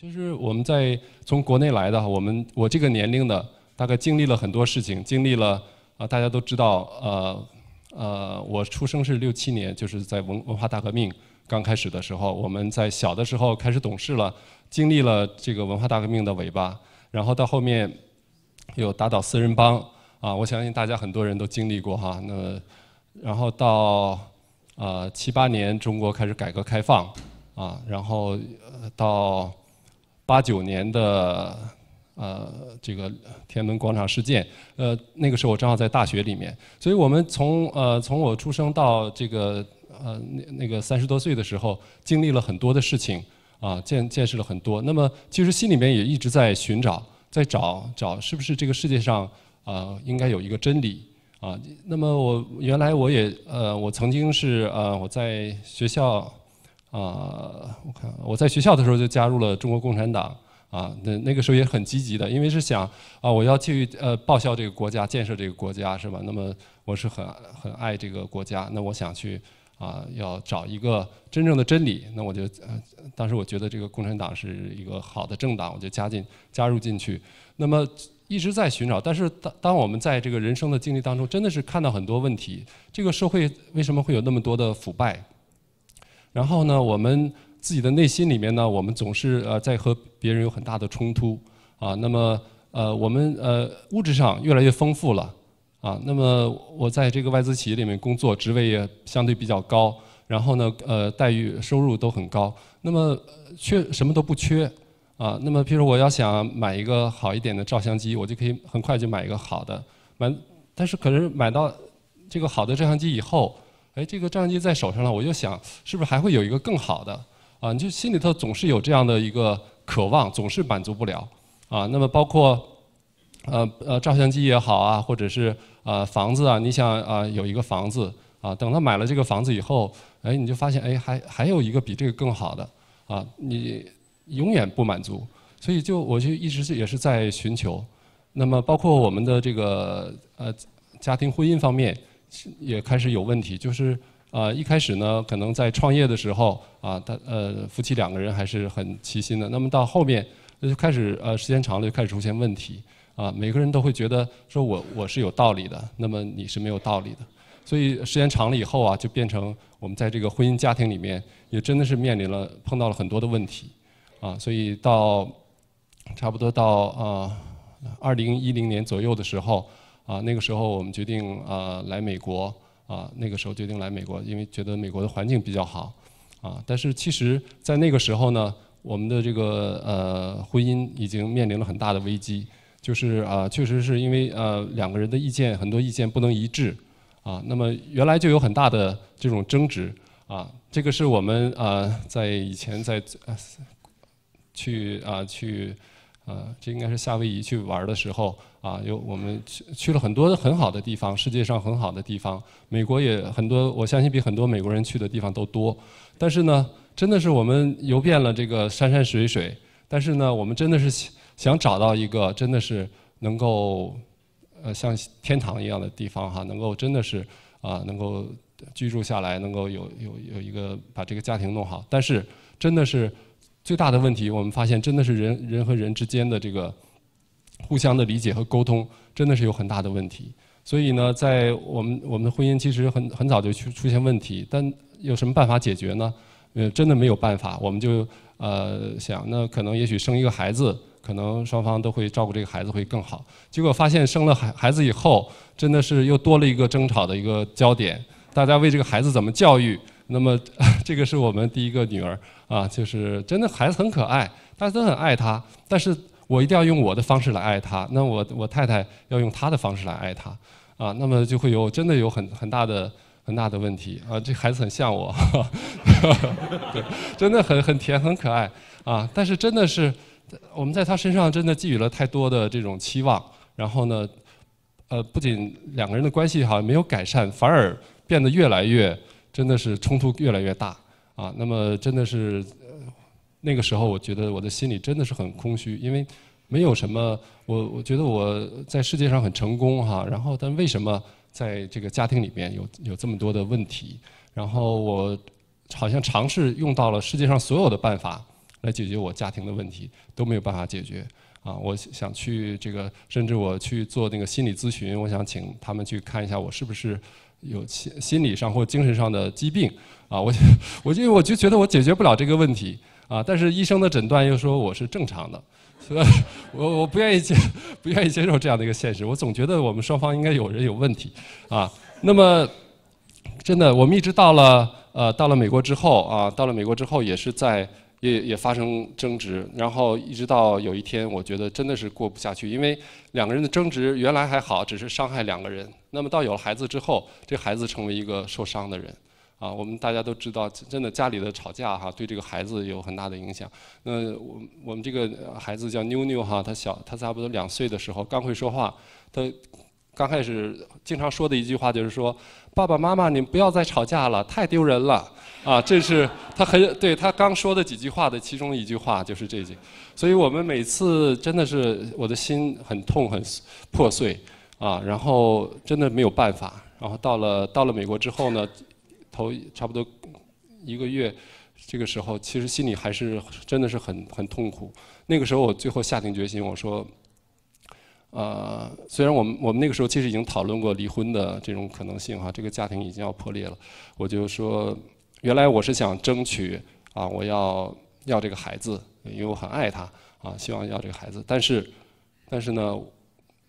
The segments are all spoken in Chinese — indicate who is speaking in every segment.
Speaker 1: 就是我们在从国内来的，我们我这个年龄的，大概经历了很多事情，经历了啊，大家都知道，呃呃，我出生是六七年，就是在文文化大革命刚开始的时候，我们在小的时候开始懂事了，经历了这个文化大革命的尾巴，然后到后面有打倒四人帮，啊，我相信大家很多人都经历过哈，那然后到呃七八年，中国开始改革开放，啊，然后到。八九年的呃，这个天安门广场事件，呃，那个时候我正好在大学里面，所以我们从呃从我出生到这个呃那那个三十多岁的时候，经历了很多的事情，啊见见识了很多。那么其实心里面也一直在寻找，在找找是不是这个世界上啊应该有一个真理啊。那么我原来我也呃我曾经是呃我在学校。啊，我看我在学校的时候就加入了中国共产党啊，那那个时候也很积极的，因为是想啊，我要去呃，报效这个国家，建设这个国家是吧？那么我是很很爱这个国家，那我想去啊，要找一个真正的真理，那我就当时我觉得这个共产党是一个好的政党，我就加进加入进去。那么一直在寻找，但是当当我们在这个人生的经历当中，真的是看到很多问题，这个社会为什么会有那么多的腐败？然后呢，我们自己的内心里面呢，我们总是呃在和别人有很大的冲突啊。那么呃，我们呃物质上越来越丰富了啊。那么我在这个外资企业里面工作，职位也相对比较高，然后呢呃待遇收入都很高。那么缺什么都不缺啊。那么譬如我要想买一个好一点的照相机，我就可以很快就买一个好的买。但是可能买到这个好的照相机以后。哎，这个照相机在手上了，我就想，是不是还会有一个更好的？啊，你就心里头总是有这样的一个渴望，总是满足不了。啊，那么包括，呃呃，照相机也好啊，或者是呃房子啊，你想啊有一个房子啊，等他买了这个房子以后，哎，你就发现哎还还有一个比这个更好的啊，你永远不满足，所以就我就一直是也是在寻求。那么包括我们的这个呃家庭婚姻方面。也开始有问题，就是啊，一开始呢，可能在创业的时候啊，他呃夫妻两个人还是很齐心的。那么到后面，就开始呃时间长了就开始出现问题啊，每个人都会觉得说我我是有道理的，那么你是没有道理的。所以时间长了以后啊，就变成我们在这个婚姻家庭里面也真的是面临了碰到了很多的问题啊。所以到差不多到啊二零一零年左右的时候。啊，那个时候我们决定啊来美国啊，那个时候决定来美国，因为觉得美国的环境比较好啊。但是其实，在那个时候呢，我们的这个呃婚姻已经面临了很大的危机，就是啊，确实是因为呃两个人的意见很多意见不能一致啊。那么原来就有很大的这种争执啊，这个是我们啊在以前在去啊去。呃，这应该是夏威夷去玩的时候啊，有我们去去了很多很好的地方，世界上很好的地方。美国也很多，我相信比很多美国人去的地方都多。但是呢，真的是我们游遍了这个山山水水，但是呢，我们真的是想找到一个真的是能够呃像天堂一样的地方哈，能够真的是啊能够居住下来，能够有有有一个把这个家庭弄好。但是真的是。最大的问题，我们发现真的是人人和人之间的这个互相的理解和沟通，真的是有很大的问题。所以呢，在我们我们的婚姻其实很很早就出出现问题，但有什么办法解决呢？呃，真的没有办法，我们就呃想，那可能也许生一个孩子，可能双方都会照顾这个孩子会更好。结果发现生了孩孩子以后，真的是又多了一个争吵的一个焦点，大家为这个孩子怎么教育，那么 这个是我们第一个女儿。啊，就是真的，孩子很可爱，大家都很爱他。但是我一定要用我的方式来爱他。那我我太太要用她的方式来爱他。啊，那么就会有真的有很很大的很大的问题啊。这孩子很像我，对，真的很很甜很可爱啊。但是真的是我们在他身上真的寄予了太多的这种期望。然后呢，呃，不仅两个人的关系好像没有改善，反而变得越来越真的是冲突越来越大。啊，那么真的是，那个时候我觉得我的心里真的是很空虚，因为没有什么，我我觉得我在世界上很成功哈，然后但为什么在这个家庭里面有有这么多的问题？然后我好像尝试用到了世界上所有的办法来解决我家庭的问题，都没有办法解决。啊，我想去这个，甚至我去做那个心理咨询，我想请他们去看一下我是不是。有心心理上或精神上的疾病啊，我我就我就觉得我解决不了这个问题啊，但是医生的诊断又说我是正常的，所以我我不愿意接，不愿意接受这样的一个现实，我总觉得我们双方应该有人有问题啊。那么，真的，我们一直到了呃，到了美国之后啊，到了美国之后也是在。也也发生争执，然后一直到有一天，我觉得真的是过不下去，因为两个人的争执原来还好，只是伤害两个人。那么到有了孩子之后，这孩子成为一个受伤的人。啊，我们大家都知道，真的家里的吵架哈，对这个孩子有很大的影响。那我我们这个孩子叫妞妞哈，她小，她差不多两岁的时候刚会说话，她。刚开始经常说的一句话就是说：“爸爸妈妈，你们不要再吵架了，太丢人了。”啊，这是他很对他刚说的几句话的其中一句话就是这句。所以我们每次真的是我的心很痛很破碎啊，然后真的没有办法。然后到了到了美国之后呢，头差不多一个月，这个时候其实心里还是真的是很很痛苦。那个时候我最后下定决心，我说。呃，虽然我们我们那个时候其实已经讨论过离婚的这种可能性哈，这个家庭已经要破裂了。我就说，原来我是想争取啊，我要要这个孩子，因为我很爱他啊，希望要这个孩子。但是，但是呢，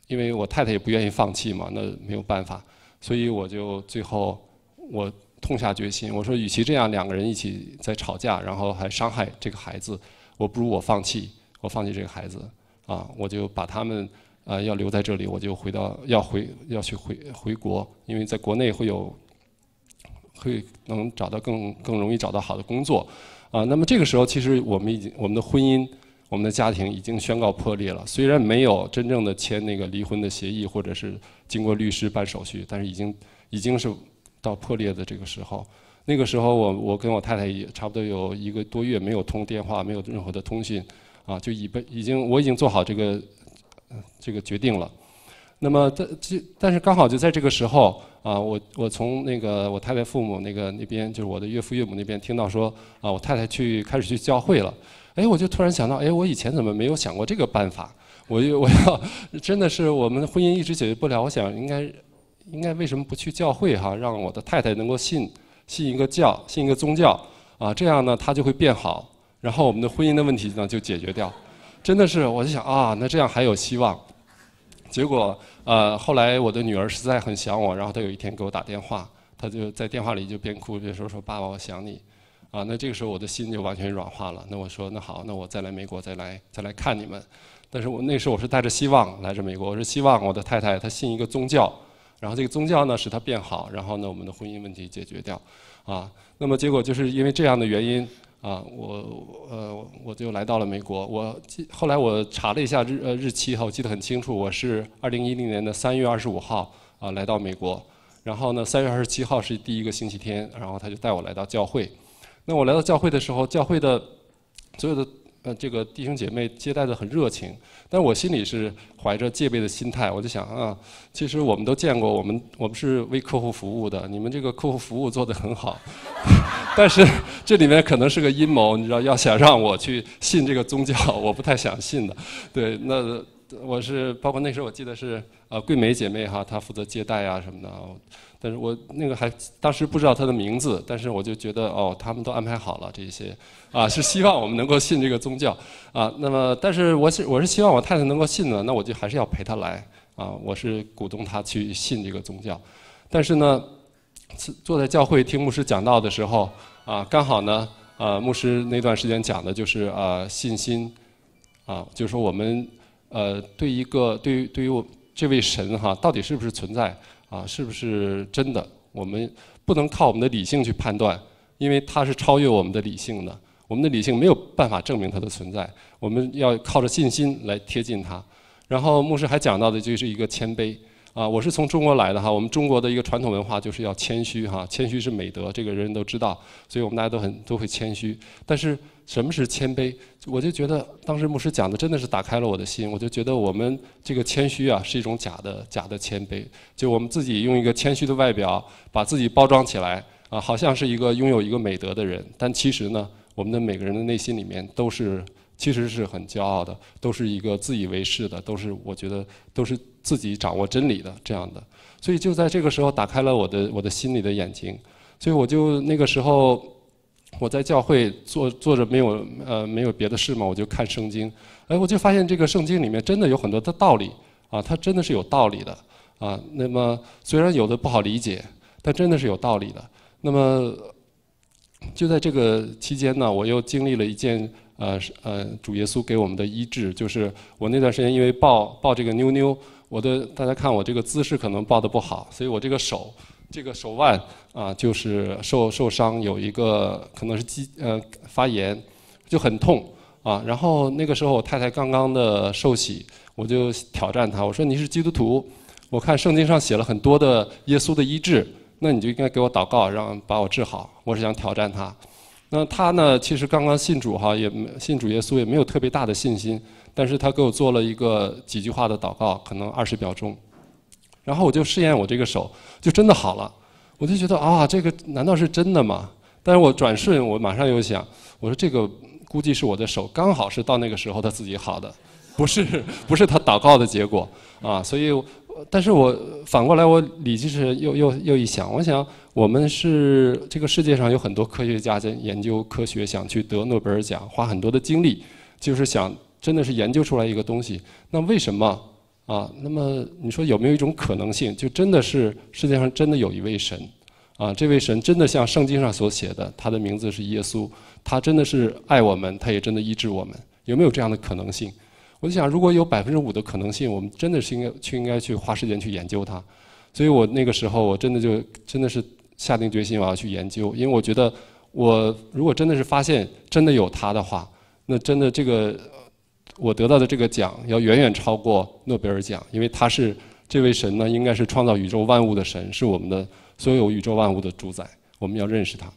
Speaker 1: 因为我太太也不愿意放弃嘛，那没有办法，所以我就最后我痛下决心，我说，与其这样两个人一起在吵架，然后还伤害这个孩子，我不如我放弃，我放弃这个孩子啊，我就把他们。啊，要留在这里，我就回到要回要去回回国，因为在国内会有，会能找到更更容易找到好的工作。啊，那么这个时候，其实我们已经我们的婚姻、我们的家庭已经宣告破裂了。虽然没有真正的签那个离婚的协议，或者是经过律师办手续，但是已经已经是到破裂的这个时候。那个时候，我我跟我太太也差不多有一个多月没有通电话，没有任何的通信。啊，就已被已经我已经做好这个。这个决定了，那么但这但是刚好就在这个时候啊，我我从那个我太太父母那个那边，就是我的岳父岳母那边听到说啊，我太太去开始去教会了，哎，我就突然想到，哎，我以前怎么没有想过这个办法？我又我要真的是我们的婚姻一直解决不了，我想应该应该为什么不去教会哈？让我的太太能够信信一个教，信一个宗教啊，这样呢，他就会变好，然后我们的婚姻的问题呢就解决掉。真的是我就想啊，那这样还有希望。结果，呃，后来我的女儿实在很想我，然后她有一天给我打电话，她就在电话里就边哭边说：“说爸爸，我想你。”啊，那这个时候我的心就完全软化了。那我说：“那好，那我再来美国，再来，再来看你们。”但是我那时候我是带着希望来这美国，我是希望我的太太她信一个宗教，然后这个宗教呢使她变好，然后呢我们的婚姻问题解决掉。啊，那么结果就是因为这样的原因。啊，我呃，我就来到了美国。我后来我查了一下日呃日期哈，我记得很清楚，我是二零一零年的三月二十五号啊来到美国。然后呢，三月二十七号是第一个星期天，然后他就带我来到教会。那我来到教会的时候，教会的所有的。呃，这个弟兄姐妹接待的很热情，但我心里是怀着戒备的心态，我就想啊，其实我们都见过，我们我们是为客户服务的，你们这个客户服务做得很好，但是这里面可能是个阴谋，你知道，要想让我去信这个宗教，我不太想信的，对，那。我是包括那时候，我记得是啊，桂梅姐妹哈，她负责接待啊什么的但是我那个还当时不知道她的名字，但是我就觉得哦，他们都安排好了这些，啊，是希望我们能够信这个宗教啊。那么，但是我是我是希望我太太能够信的，那我就还是要陪她来啊。我是鼓动她去信这个宗教，但是呢，坐在教会听牧师讲道的时候啊，刚好呢啊，牧师那段时间讲的就是啊信心啊，就是说我们。呃，对一个，对于对于我这位神哈，到底是不是存在啊？是不是真的？我们不能靠我们的理性去判断，因为他是超越我们的理性的，我们的理性没有办法证明它的存在。我们要靠着信心来贴近它。然后牧师还讲到的就是一个谦卑。啊，我是从中国来的哈，我们中国的一个传统文化就是要谦虚哈，谦虚是美德，这个人人都知道，所以我们大家都很都会谦虚。但是什么是谦卑？我就觉得当时牧师讲的真的是打开了我的心，我就觉得我们这个谦虚啊是一种假的假的谦卑，就我们自己用一个谦虚的外表把自己包装起来啊，好像是一个拥有一个美德的人，但其实呢，我们的每个人的内心里面都是其实是很骄傲的，都是一个自以为是的，都是我觉得都是。自己掌握真理的这样的，所以就在这个时候打开了我的我的心里的眼睛，所以我就那个时候，我在教会做做着没有呃没有别的事嘛，我就看圣经，哎，我就发现这个圣经里面真的有很多的道理啊，它真的是有道理的啊。那么虽然有的不好理解，但真的是有道理的。那么就在这个期间呢，我又经历了一件呃呃主耶稣给我们的医治，就是我那段时间因为抱抱这个妞妞。我的大家看我这个姿势可能抱的不好，所以我这个手这个手腕啊就是受受伤，有一个可能是肌呃发炎，就很痛啊。然后那个时候我太太刚刚的受洗，我就挑战她，我说你是基督徒，我看圣经上写了很多的耶稣的医治，那你就应该给我祷告，让把我治好。我是想挑战他。那他呢？其实刚刚信主哈，也信主耶稣也没有特别大的信心。但是他给我做了一个几句话的祷告，可能二十秒钟，然后我就试验我这个手，就真的好了。我就觉得啊，这个难道是真的吗？但是我转瞬，我马上又想，我说这个估计是我的手刚好是到那个时候他自己好的，不是不是他祷告的结果啊，所以。但是我反过来，我理就是又又又一想，我想我们是这个世界上有很多科学家在研究科学，想去得诺贝尔奖，花很多的精力，就是想真的是研究出来一个东西。那为什么啊？那么你说有没有一种可能性，就真的是世界上真的有一位神啊？这位神真的像圣经上所写的，他的名字是耶稣，他真的是爱我们，他也真的医治我们，有没有这样的可能性？我就想，如果有百分之五的可能性，我们真的是应该去应该去花时间去研究它。所以我那个时候，我真的就真的是下定决心我要去研究，因为我觉得，我如果真的是发现真的有它的话，那真的这个我得到的这个奖要远远超过诺贝尔奖，因为他是这位神呢，应该是创造宇宙万物的神，是我们的所有宇宙万物的主宰，我们要认识他。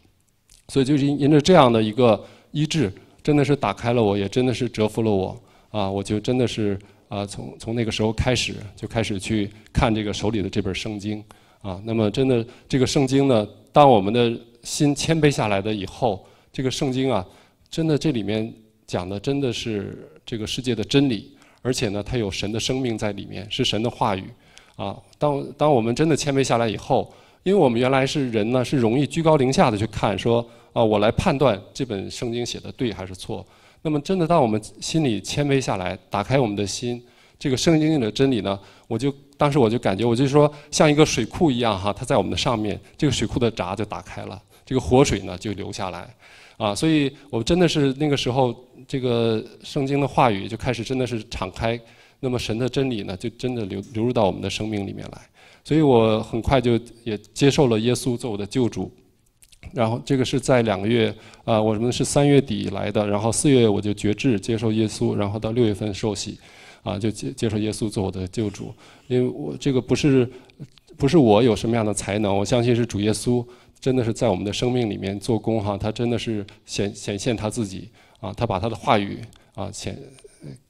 Speaker 1: 所以就是因着这样的一个意志，真的是打开了我，也真的是折服了我。啊，我就真的是啊，从从那个时候开始，就开始去看这个手里的这本圣经啊。那么，真的这个圣经呢，当我们的心谦卑下来的以后，这个圣经啊，真的这里面讲的真的是这个世界的真理，而且呢，它有神的生命在里面，是神的话语啊。当当我们真的谦卑下来以后，因为我们原来是人呢，是容易居高临下的去看，说啊，我来判断这本圣经写的对还是错。那么，真的，当我们心里谦卑下来，打开我们的心，这个圣经里的真理呢，我就当时我就感觉，我就说，像一个水库一样哈，它在我们的上面，这个水库的闸就打开了，这个活水呢就流下来，啊，所以我真的是那个时候，这个圣经的话语就开始真的是敞开，那么神的真理呢，就真的流流入到我们的生命里面来，所以我很快就也接受了耶稣做我的救主。然后这个是在两个月啊，我们是三月底来的，然后四月我就绝志接受耶稣，然后到六月份受洗，啊，就接接受耶稣做我的救主。因为我这个不是不是我有什么样的才能，我相信是主耶稣真的是在我们的生命里面做工哈，他真的是显显现他自己啊，他把他的话语啊显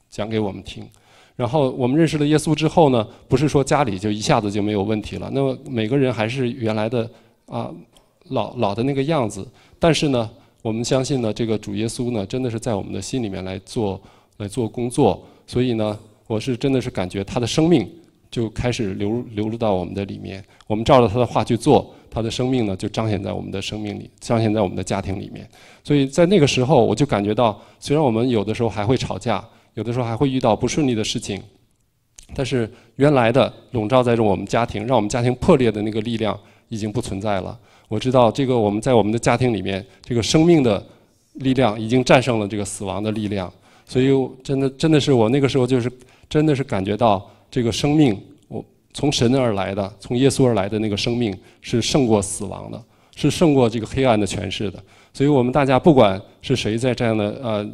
Speaker 1: 讲给我们听。然后我们认识了耶稣之后呢，不是说家里就一下子就没有问题了，那么每个人还是原来的啊。老老的那个样子，但是呢，我们相信呢，这个主耶稣呢，真的是在我们的心里面来做来做工作，所以呢，我是真的是感觉他的生命就开始流流入到我们的里面，我们照着他的话去做，他的生命呢就彰显在我们的生命里，彰显在我们的家庭里面。所以在那个时候，我就感觉到，虽然我们有的时候还会吵架，有的时候还会遇到不顺利的事情。但是原来的笼罩在着我们家庭，让我们家庭破裂的那个力量已经不存在了。我知道这个我们在我们的家庭里面，这个生命的力量已经战胜了这个死亡的力量。所以真的真的是我那个时候就是真的是感觉到这个生命，我从神而来的，从耶稣而来的那个生命是胜过死亡的，是胜过这个黑暗的权势的。所以我们大家不管是谁在这样的呃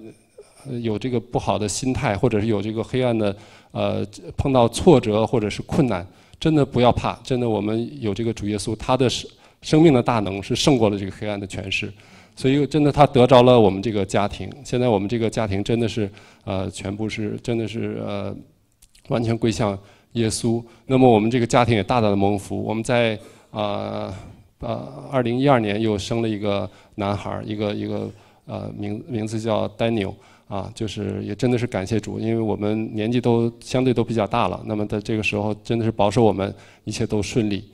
Speaker 1: 有这个不好的心态，或者是有这个黑暗的，呃，碰到挫折或者是困难，真的不要怕。真的，我们有这个主耶稣，他的生生命的大能是胜过了这个黑暗的权势。所以，真的他得着了我们这个家庭。现在我们这个家庭真的是，呃，全部是真的是呃，完全归向耶稣。那么，我们这个家庭也大大的蒙福。我们在啊呃，二零一二年又生了一个男孩儿，一个一个呃名名字叫 Daniel。啊，就是也真的是感谢主，因为我们年纪都相对都比较大了，那么在这个时候真的是保守我们一切都顺利。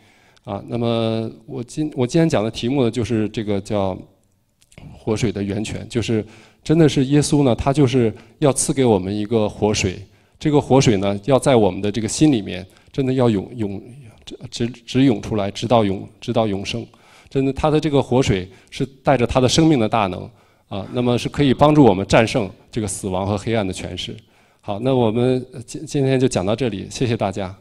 Speaker 1: 啊，那么我今我今天讲的题目呢，就是这个叫“活水的源泉”，就是真的是耶稣呢，他就是要赐给我们一个活水，这个活水呢要在我们的这个心里面，真的要涌涌，直直直涌出来，直到永直到永生。真的，他的这个活水是带着他的生命的大能。啊，那么是可以帮助我们战胜这个死亡和黑暗的诠释。好，那我们今今天就讲到这里，谢谢大家。